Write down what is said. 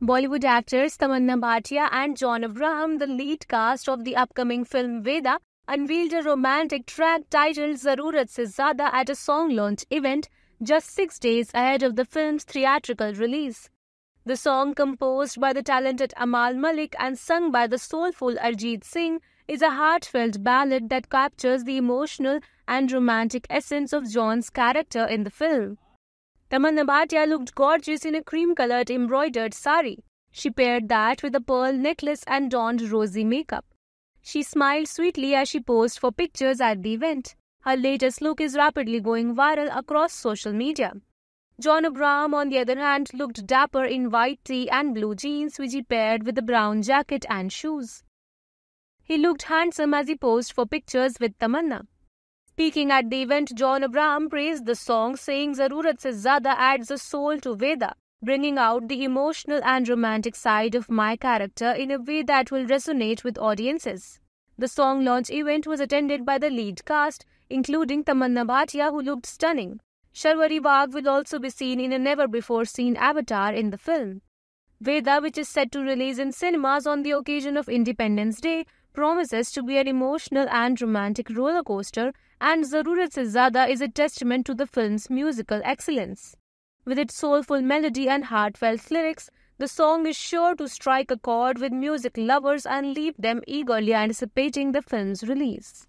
Bollywood actors Tamanna Bhatia and John Abraham, the lead cast of the upcoming film Veda, unveiled a romantic track titled Zarurat Se Zada at a song launch event just six days ahead of the film's theatrical release. The song, composed by the talented Amal Malik and sung by the soulful Arjit Singh, is a heartfelt ballad that captures the emotional and romantic essence of John's character in the film. Tamanna Bhatia looked gorgeous in a cream-colored embroidered sari. She paired that with a pearl necklace and donned rosy makeup. She smiled sweetly as she posed for pictures at the event. Her latest look is rapidly going viral across social media. John Abraham, on the other hand, looked dapper in white tee and blue jeans, which he paired with a brown jacket and shoes. He looked handsome as he posed for pictures with Tamanna. Speaking at the event, John Abraham praised the song, saying Zarurat se Zada adds a soul to Veda, bringing out the emotional and romantic side of my character in a way that will resonate with audiences. The song launch event was attended by the lead cast, including Tamanna Bhatia, who looked stunning. Sharwari Bagh will also be seen in a never-before-seen avatar in the film. Veda, which is set to release in cinemas on the occasion of Independence Day, promises to be an emotional and romantic roller coaster, and Zarurat Se Zada is a testament to the film's musical excellence. With its soulful melody and heartfelt lyrics, the song is sure to strike a chord with music lovers and leave them eagerly anticipating the film's release.